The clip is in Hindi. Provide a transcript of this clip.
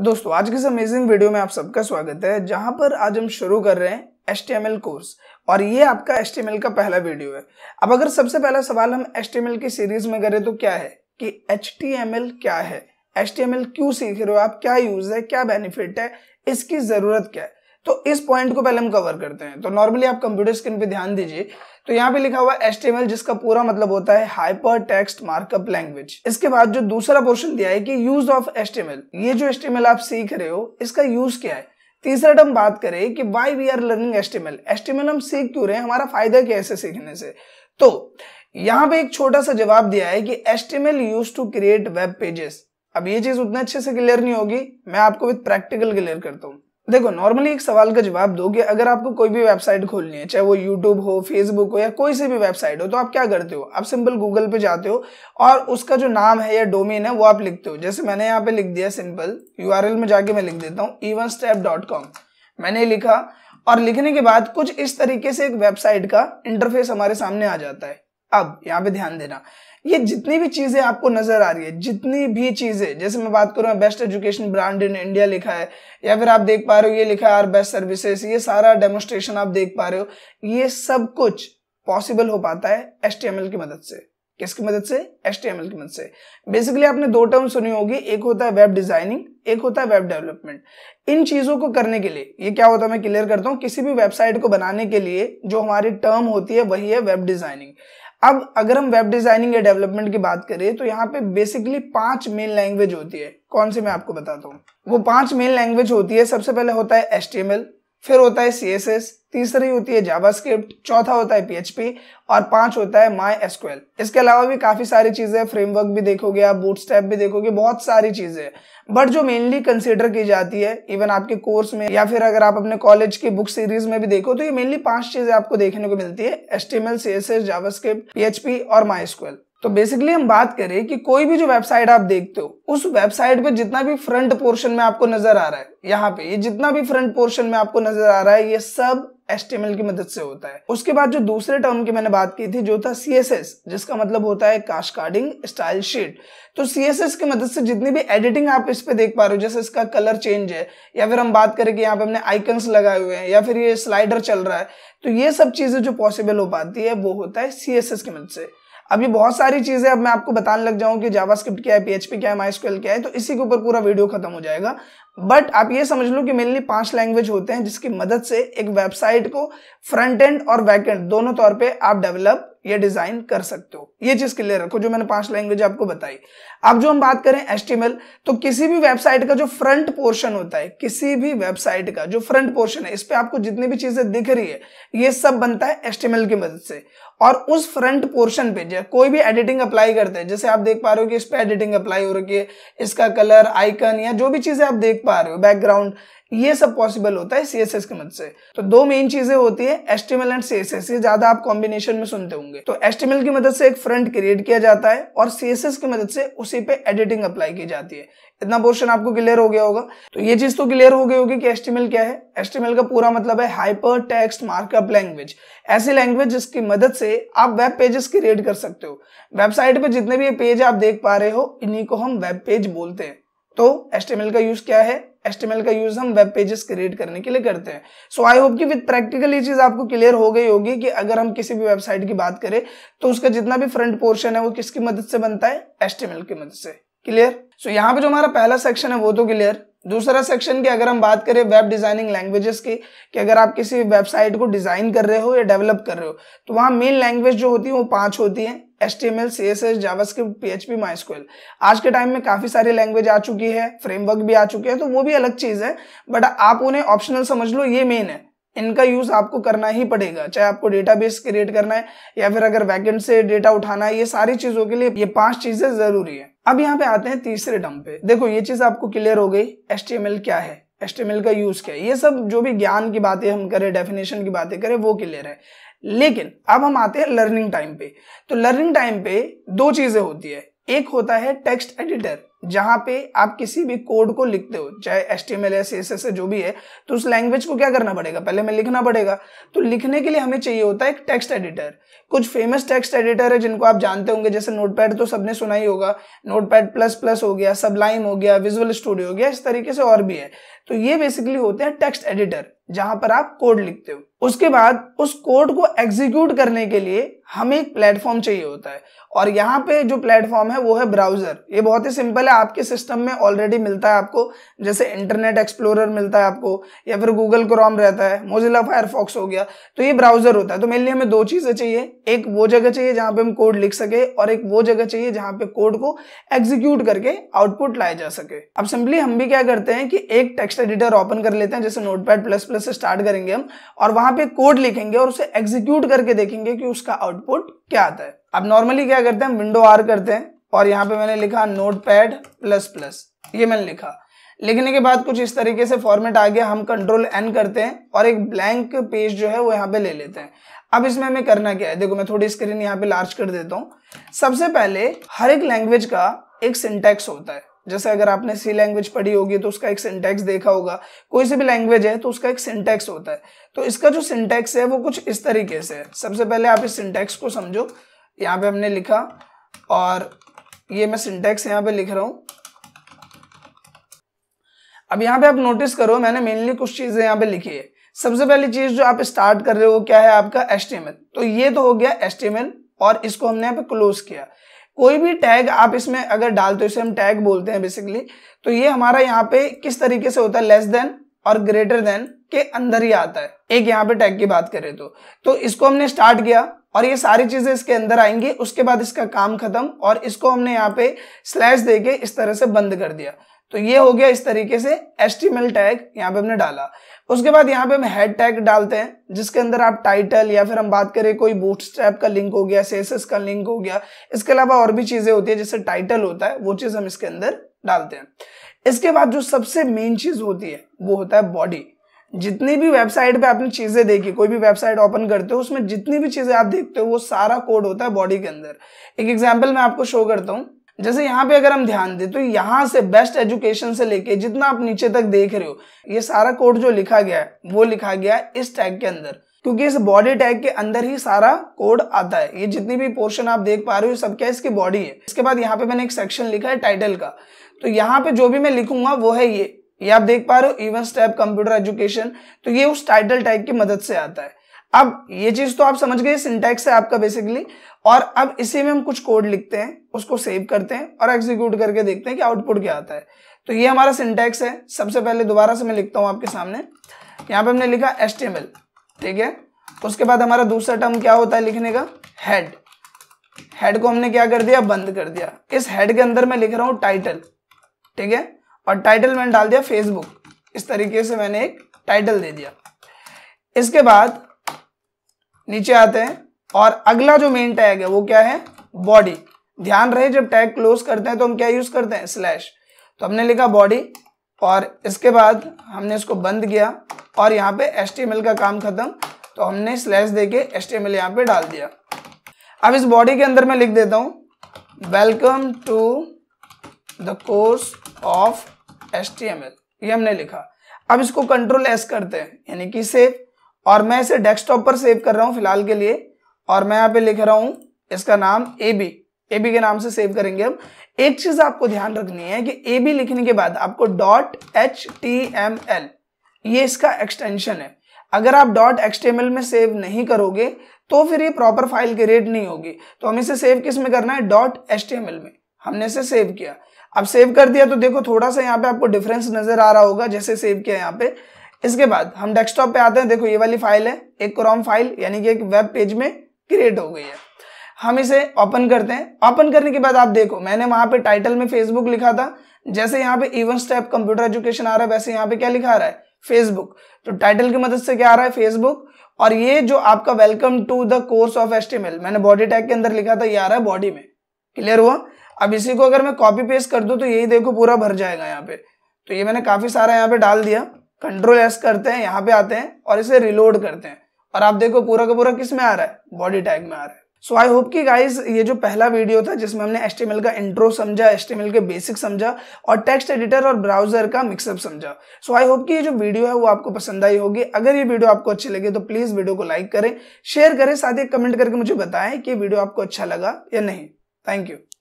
दोस्तों आज के इस अमेजिंग वीडियो में आप सबका स्वागत है जहां पर आज हम शुरू कर रहे हैं HTML कोर्स और ये आपका HTML का पहला वीडियो है अब अगर सबसे पहला सवाल हम HTML की सीरीज में करें तो क्या है कि एच क्या है HTML क्यों सीख रहे हो आप क्या यूज है क्या बेनिफिट है इसकी जरूरत क्या है तो इस पॉइंट को पहले हम कवर करते हैं तो नॉर्मली आप कंप्यूटर स्क्रीन पे ध्यान दीजिए तो यहाँ पे लिखा हुआ एस जिसका पूरा मतलब होता है हाइपर टेक्स्ट मार्कअप लैंग्वेज इसके बाद जो दूसरा पोर्शन दिया है कि यूज ऑफ एस ये जो एस आप सीख रहे हो इसका यूज क्या है तीसरा टर्म बात करें कि why we are learning HTML HTML हम सीख क्यों रहे हैं हमारा फायदा क्या है सीखने से तो यहाँ पे एक छोटा सा जवाब दिया है कि HTML use to create web pages अब ये चीज उतने अच्छे से क्लियर नहीं होगी मैं आपको विद प्रैक्टिकल क्लियर करता हूँ देखो नॉर्मली एक सवाल का जवाब दो कि अगर आपको कोई भी वेबसाइट खोलनी है चाहे वो यूट्यूब हो फेसबुक हो या कोई से भी वेबसाइट हो तो आप क्या करते हो आप सिंपल गूगल पे जाते हो और उसका जो नाम है या डोमेन है वो आप लिखते हो जैसे मैंने यहाँ पे लिख दिया सिंपल यू में जाके मैं लिख देता हूँ कॉम मैंने लिखा और लिखने के बाद कुछ इस तरीके से एक वेबसाइट का इंटरफेस हमारे सामने आ जाता है अब यहाँ पे ध्यान देना ये जितनी भी चीजें आपको नजर आ रही है जितनी भी चीजें जैसे मैं बात करूँ best education brand in India लिखा है या फिर आप देख पा रहे हो ये लिखा है आर बेस्ट सर्विसेज ये सारा डेमोस्ट्रेशन आप देख पा रहे हो ये सब कुछ पॉसिबल हो पाता है एस की मदद से किसकी मदद से एस की मदद से बेसिकली आपने दो टर्म सुनी होगी एक होता है वेब डिजाइनिंग एक होता है वेब डेवलपमेंट इन चीजों को करने के लिए ये क्या होता है मैं क्लियर करता हूँ किसी भी वेबसाइट को बनाने के लिए जो हमारी टर्म होती है वही है वेब डिजाइनिंग अब अगर हम वेब डिजाइनिंग या डेवलपमेंट की बात करें तो यहाँ पे बेसिकली पांच मेन लैंग्वेज होती है कौन सी मैं आपको बताता हूँ वो पांच मेन लैंग्वेज होती है सबसे पहले होता है एस फिर होता है सी तीसरी होती है जावास्क्रिप्ट चौथा होता है पीएचपी और पांच होता है माई एसक्यूएल इसके अलावा भी काफी सारी चीजें फ्रेमवर्क भी देखोगे आप स्टेप भी देखोगे बहुत सारी चीजें बट जो मेनली कंसिडर की जाती है इवन आपके कोर्स में या फिर अगर आप अपने कॉलेज की बुक सीरीज में भी देखो तो ये मेनली पांच चीजें आपको देखने को मिलती है S T M L C S S PHP और माई एसक्यूएल तो बेसिकली हम बात करें कि कोई भी जो वेबसाइट आप देखते हो उस वेबसाइट पे जितना भी फ्रंट पोर्शन में आपको नजर आ रहा है यहाँ पे ये जितना भी फ्रंट पोर्शन में आपको नजर आ रहा है ये सब एच की मदद से होता है उसके बाद जो दूसरे टर्म की मैंने बात की थी जो था सीएसएस जिसका मतलब होता है काश कार्डिंग स्टाइल शीट तो सीएसएस की मदद से जितनी भी एडिटिंग आप इस पे देख पा रहे हो जैसे इसका कलर चेंज है या फिर हम बात करें कि यहाँ पे हमने आइकन्स लगाए हुए हैं या फिर ये स्लाइडर चल रहा है तो ये सब चीजें जो पॉसिबल हो पाती है वो होता है सीएसएस की मदद से अभी बहुत सारी चीजें अब मैं आपको बताने लग जाऊं कि जावास्क्रिप्ट क्या है पीएचपी क्या है माइस्क्यूएल क्या है तो इसी के ऊपर पूरा वीडियो खत्म हो जाएगा बट आप ये समझ लो कि मेनली पांच लैंग्वेज होते हैं जिसकी मदद से एक वेबसाइट को फ्रंट एंड और बैक एंड दोनों तौर पे आप डेवलप या डिजाइन कर सकते हो ये चीज क्लियर रखो जो मैंने पांच लैंग्वेज आपको बताई अब जो हम बात करें एस तो किसी भी वेबसाइट का जो फ्रंट पोर्शन होता है किसी भी वेबसाइट का जो फ्रंट पोर्शन है इस पर आपको जितनी भी चीजें दिख रही है ये सब बनता है एस की मदद से और उस फ्रंट पोर्शन पे जो कोई भी एडिटिंग अप्लाई करते हैं जैसे आप देख पा रहे हो कि इस पर एडिटिंग अप्लाई हो रखी है इसका कलर आइकन या जो भी चीजें आप देख देख पा रहे हो बैकग्राउंड ये सब पॉसिबल होता है सीएसएस की मदद से तो दो मेन चीजें होती है एस्टिमल एंड सीएसएस ये ज्यादा आप कॉम्बिनेशन में सुनते होंगे तो एस्टिमल की मदद से एक फ्रंट क्रिएट किया जाता है और सीएसएस की मदद से उसी पे एडिटिंग अप्लाई की जाती है इतना पोर्शन आपको क्लियर हो गया होगा तो ये चीज तो क्लियर हो गई होगी कि एस्टिमल क्या है एस्टिमल का पूरा मतलब है हाइपर टेक्स्ट मार्कअप लैंग्वेज ऐसी लैंग्वेज जिसकी मदद से आप वेब पेजेस क्रिएट कर सकते हो वेबसाइट पे जितने भी पेज आप देख पा रहे हो इन्हीं को हम वेब पेज बोलते हैं तो एस्टेमल का यूज क्या है एस्टेमल का यूज हम वेब पेजेस क्रिएट करने के लिए करते हैं सो आई होप कि विद प्रैक्टिकल ये चीज आपको क्लियर हो गई होगी कि अगर हम किसी भी वेबसाइट की बात करें तो उसका जितना भी फ्रंट पोर्शन है वो किसकी मदद से बनता है एस्टेमल की मदद से क्लियर सो so, यहाँ पे जो हमारा पहला सेक्शन है वो तो क्लियर दूसरा सेक्शन की अगर हम बात करें वेब डिज़ाइनिंग लैंग्वेजेस की कि अगर आप किसी वेबसाइट को डिज़ाइन कर रहे हो या डेवलप कर रहे हो तो वहां मेन लैंग्वेज जो होती है वो पांच होती है S T M L C S S JavaScript P H P MySQL आज के टाइम में काफ़ी सारी लैंग्वेज आ चुकी है फ्रेमवर्क भी आ चुके हैं तो वो भी अलग चीज़ है बट आप उन्हें ऑप्शनल समझ लो ये मेन है इनका यूज आपको करना ही पड़ेगा चाहे आपको डेटा बेस क्रिएट करना है या फिर अगर वैकेंट से डेटा उठाना है ये सारी चीज़ों के लिए ये पांच चीज़ें ज़रूरी है अब यहाँ पे आते हैं तीसरे डम पे देखो ये चीज आपको क्लियर हो गई एस क्या है एस का यूज क्या है ये सब जो भी ज्ञान की बातें हम करें डेफिनेशन की बातें करें वो क्लियर है लेकिन अब हम आते हैं लर्निंग टाइम पे तो लर्निंग टाइम पे दो चीजें होती है एक होता है टेक्स्ट एडिटर जहां पे आप किसी भी कोड को लिखते हो चाहे S T M L S S जो भी है तो उस लैंग्वेज को क्या करना पड़ेगा पहले हमें लिखना पड़ेगा तो लिखने के लिए हमें चाहिए होता है एक टेक्स्ट एडिटर कुछ फेमस टेक्स्ट एडिटर है जिनको आप जानते होंगे जैसे नोटपैड तो सबने सुना ही होगा नोटपैड प्लस प्लस हो गया सबलाइम हो गया विजुअल स्टूडियो हो गया इस तरीके से और भी है तो ये बेसिकली होते हैं टेक्स्ट एडिटर जहां पर आप कोड लिखते हो उसके बाद उस कोड को एग्जीक्यूट करने के लिए हमें एक प्लेटफॉर्म चाहिए होता है और यहाँ पे जो प्लेटफॉर्म है वो है ब्राउजर ये बहुत ही सिंपल है आपके सिस्टम में ऑलरेडी मिलता है आपको जैसे इंटरनेट एक्सप्लोरर मिलता है आपको या फिर गूगल क्रोम रहता है मोजिला फायरफॉक्स हो गया तो ये ब्राउजर होता है तो मेनली हमें दो चीजें चाहिए एक वो जगह चाहिए जहां पे हम कोड लिख सके और एक वो जगह चाहिए जहां पे कोड को एग्जीक्यूट करके आउटपुट लाया जा सके अब सिंपली हम भी क्या करते हैं कि एक टेक्स्ट एडिटर ओपन कर लेते हैं जैसे नोटपैड प्लस प्लस से स्टार्ट करेंगे हम और वहां पे कोड लिखेंगे और उसे एग्जीक्यूट करके देखेंगे कि उसका आउटपुट क्या आता है अब नॉर्मली क्या करते हैं विंडो आर करते हैं और यहाँ पे मैंने लिखा नोट पैड प्लस प्लस ये मैंने लिखा लिखने के बाद कुछ इस तरीके से फॉर्मेट आ गया हम कंट्रोल एन करते हैं और एक ब्लैंक पेज जो है वो यहाँ पे ले लेते हैं अब इसमें हमें करना क्या है देखो मैं थोड़ी स्क्रीन यहाँ पे लार्ज कर देता हूँ सबसे पहले हर एक लैंग्वेज का एक सिंटेक्स होता है जैसे अगर आपने सी लैंग्वेज पढ़ी होगी तो उसका एक सिंटैक्स देखा होगा कोई सी भी लैंग्वेज है तो उसका एक सिंटैक्स होता है तो इसका जो सिंटैक्स है वो कुछ इस तरीके से है सबसे पहले आप इस सिंटैक्स को समझो यहाँ पे हमने लिखा और ये मैं सिंटैक्स यहाँ पे लिख रहा हूँ अब यहाँ पे आप नोटिस करो मैंने मेनली कुछ चीजें यहाँ पे लिखी है सबसे पहली चीज जो आप स्टार्ट कर रहे हो क्या है आपका एस्टिमेट तो ये तो हो गया एस्टिमेट और इसको हमने यहाँ पे क्लोज किया कोई भी टैग आप इसमें अगर डाल तो इसे हम टैग बोलते हैं बेसिकली तो ये हमारा यहाँ पे किस तरीके से होता है लेस देन और ग्रेटर देन के अंदर ही आता है एक यहाँ पे टैग की बात करें तो तो इसको हमने स्टार्ट किया और ये सारी चीजें इसके अंदर आएंगी उसके बाद इसका काम खत्म और इसको हमने यहाँ पे स्लैश देके इस तरह से बंद कर दिया तो ये हो गया इस तरीके से एस्टिमेल टैग यहाँ पे हमने डाला उसके बाद यहाँ पे हम हेड टैग डालते हैं जिसके अंदर आप टाइटल या फिर हम बात करें कोई बूटस्ट्रैप का लिंक हो गया सेसेस का लिंक हो गया इसके अलावा और भी चीजें होती है जैसे टाइटल होता है वो चीज हम इसके अंदर डालते हैं इसके बाद जो सबसे मेन चीज होती है वो होता है बॉडी जितनी भी वेबसाइट पे आपने चीजें देखी कोई भी वेबसाइट ओपन करते हो उसमें जितनी भी चीजें आप देखते हो वो सारा कोड होता है बॉडी के अंदर एक एग्जाम्पल मैं आपको शो करता हूँ जैसे यहाँ पे अगर हम ध्यान दें तो यहाँ से बेस्ट एजुकेशन से लेके जितना आप नीचे तक देख रहे हो ये सारा कोड जो लिखा गया है वो लिखा गया है इस टैग के अंदर क्योंकि इस बॉडी टैग के अंदर ही सारा कोड आता है ये जितनी भी पोर्शन आप देख पा रहे हो सब क्या इसकी बॉडी है इसके बाद यहाँ पे मैंने एक सेक्शन लिखा है टाइटल का तो यहाँ पे जो भी मैं लिखूंगा वो है ये ये आप देख पा रहे हो इवन स्टेप कंप्यूटर एजुकेशन तो ये उस टाइटल टैग की मदद से आता है अब ये चीज तो आप समझ गए सिंटैक्स है आपका बेसिकली और अब इसी में हम कुछ कोड लिखते हैं उसको सेव करते हैं और एग्जीक्यूट करके देखते हैं कि आउटपुट क्या आता है तो ये हमारा सिंटैक्स है सबसे पहले दोबारा से मैं लिखता हूं आपके सामने यहां पे हमने लिखा एस ठीक है उसके बाद हमारा दूसरा टर्म क्या होता है लिखने का हेड हेड को हमने क्या कर दिया बंद कर दिया इस हेड के अंदर मैं लिख रहा हूं टाइटल ठीक है और टाइटल मैंने डाल दिया फेसबुक इस तरीके से मैंने एक टाइटल दे दिया इसके बाद नीचे आते हैं और अगला जो मेन टैग है वो क्या है बॉडी ध्यान रहे जब टैग क्लोज करते हैं तो हम क्या यूज करते हैं स्लैश तो हमने लिखा बॉडी और इसके बाद हमने इसको बंद किया और यहाँ पे एस का काम खत्म तो हमने स्लैश दे के एस टी यहाँ पे डाल दिया अब इस बॉडी के अंदर मैं लिख देता हूँ welcome to the course of S ये हमने लिखा अब इसको कंट्रोल एस करते हैं यानी कि सेव और मैं इसे डेस्कटॉप पर सेव कर रहा हूँ फिलहाल के लिए और मैं यहाँ पे लिख रहा हूँ इसका नाम ए बी ए बी के नाम से सेव करेंगे हम एक चीज आपको ध्यान रखनी है कि ए बी लिखने के बाद आपको dot H T M L ये इसका एक्सटेंशन है अगर आप डॉट एल में सेव नहीं करोगे तो फिर ये प्रॉपर फाइल क्रिएट नहीं होगी तो हम इसे सेव किस में करना है डॉट एल में हमने इसे सेव किया अब सेव कर दिया तो देखो थोड़ा सा यहाँ पे आपको डिफरेंस नजर आ रहा होगा जैसे सेव किया यहाँ पे इसके बाद हम डेस्कटॉप पे आते हैं देखो ये वाली फाइल है एक क्रोम फाइल यानी कि एक वेब पेज में क्रिएट हो गई है हम इसे ओपन करते हैं ओपन करने के बाद आप देखो मैंने वहां पे टाइटल में फेसबुक लिखा था जैसे यहाँ पे इवन स्टेप कंप्यूटर एजुकेशन आ रहा है वैसे यहाँ पे क्या लिखा रहा है फेसबुक तो टाइटल की मदद से क्या आ रहा है फेसबुक और ये जो आपका welcome to the course of S मैंने बॉडी टैग के अंदर लिखा था ये आ रहा है बॉडी में क्लियर हुआ अब इसी को अगर मैं कॉपी पेस्ट कर दू तो यही देखो पूरा भर जाएगा यहाँ पे तो ये मैंने काफी सारा यहाँ पे डाल दिया कंट्रोल एस करते हैं यहाँ पे आते हैं और इसे रिलोड करते हैं और आप देखो पूरा का पूरा किस में आ रहा है बॉडी टैग में आ रहा है सो आई होप कि गाइस ये जो पहला वीडियो था जिसमें हमने एस का इंट्रो समझा एस के बेसिक समझा और टेक्स्ट एडिटर और ब्राउजर का मिक्सअप समझा सो आई होप कि ये जो वीडियो है वो आपको पसंद आई होगी अगर ये वीडियो आपको अच्छी लगे तो प्लीज वीडियो को लाइक करें शेयर करें साथ ही कमेंट करके मुझे बताएं कि वीडियो आपको अच्छा लगा या नहीं थैंक यू